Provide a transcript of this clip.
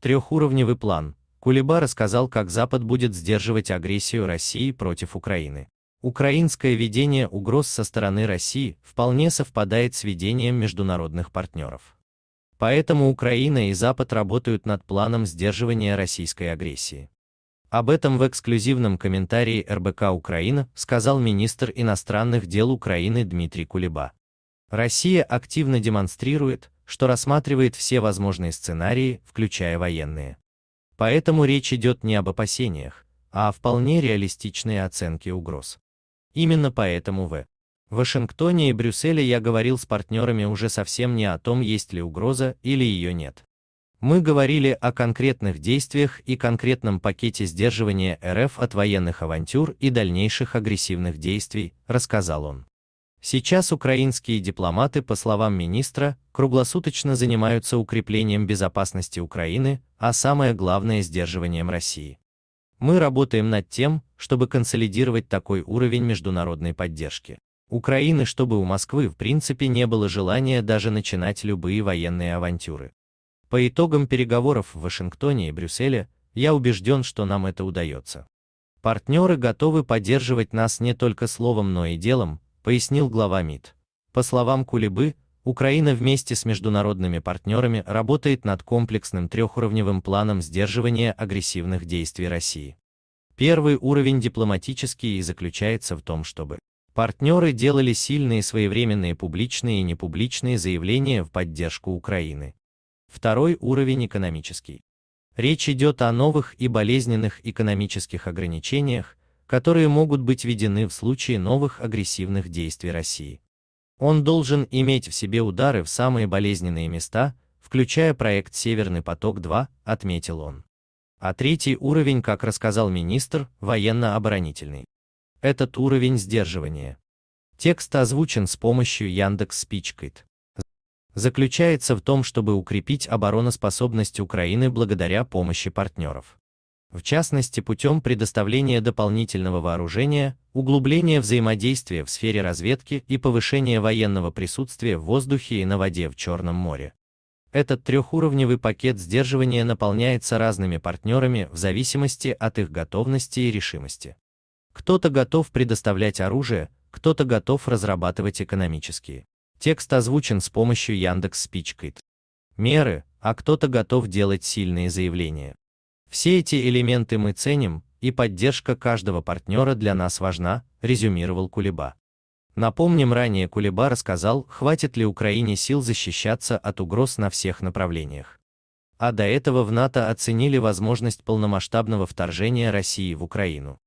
Трехуровневый план. Кулеба рассказал, как Запад будет сдерживать агрессию России против Украины. Украинское ведение угроз со стороны России вполне совпадает с ведением международных партнеров. Поэтому Украина и Запад работают над планом сдерживания российской агрессии. Об этом в эксклюзивном комментарии РБК Украина сказал министр иностранных дел Украины Дмитрий Кулеба. Россия активно демонстрирует, что рассматривает все возможные сценарии, включая военные. Поэтому речь идет не об опасениях, а о вполне реалистичной оценке угроз. Именно поэтому в Вашингтоне и Брюсселе я говорил с партнерами уже совсем не о том, есть ли угроза или ее нет. Мы говорили о конкретных действиях и конкретном пакете сдерживания РФ от военных авантюр и дальнейших агрессивных действий, рассказал он. Сейчас украинские дипломаты, по словам министра, круглосуточно занимаются укреплением безопасности Украины, а самое главное – сдерживанием России. Мы работаем над тем, чтобы консолидировать такой уровень международной поддержки. Украины, чтобы у Москвы в принципе не было желания даже начинать любые военные авантюры. По итогам переговоров в Вашингтоне и Брюсселе, я убежден, что нам это удается. Партнеры готовы поддерживать нас не только словом, но и делом, пояснил глава МИД. По словам Кулибы, Украина вместе с международными партнерами работает над комплексным трехуровневым планом сдерживания агрессивных действий России. Первый уровень дипломатический и заключается в том, чтобы партнеры делали сильные своевременные публичные и непубличные заявления в поддержку Украины. Второй уровень экономический. Речь идет о новых и болезненных экономических ограничениях, которые могут быть введены в случае новых агрессивных действий России. Он должен иметь в себе удары в самые болезненные места, включая проект «Северный поток-2», отметил он. А третий уровень, как рассказал министр, военно-оборонительный. Этот уровень сдерживания. Текст озвучен с помощью Яндекс Спичкайт. Заключается в том, чтобы укрепить обороноспособность Украины благодаря помощи партнеров в частности путем предоставления дополнительного вооружения, углубления взаимодействия в сфере разведки и повышения военного присутствия в воздухе и на воде в Черном море. Этот трехуровневый пакет сдерживания наполняется разными партнерами в зависимости от их готовности и решимости. Кто-то готов предоставлять оружие, кто-то готов разрабатывать экономические. Текст озвучен с помощью Яндекс Спичкайт. Меры, а кто-то готов делать сильные заявления. Все эти элементы мы ценим, и поддержка каждого партнера для нас важна, резюмировал Кулеба. Напомним, ранее Кулеба рассказал, хватит ли Украине сил защищаться от угроз на всех направлениях. А до этого в НАТО оценили возможность полномасштабного вторжения России в Украину.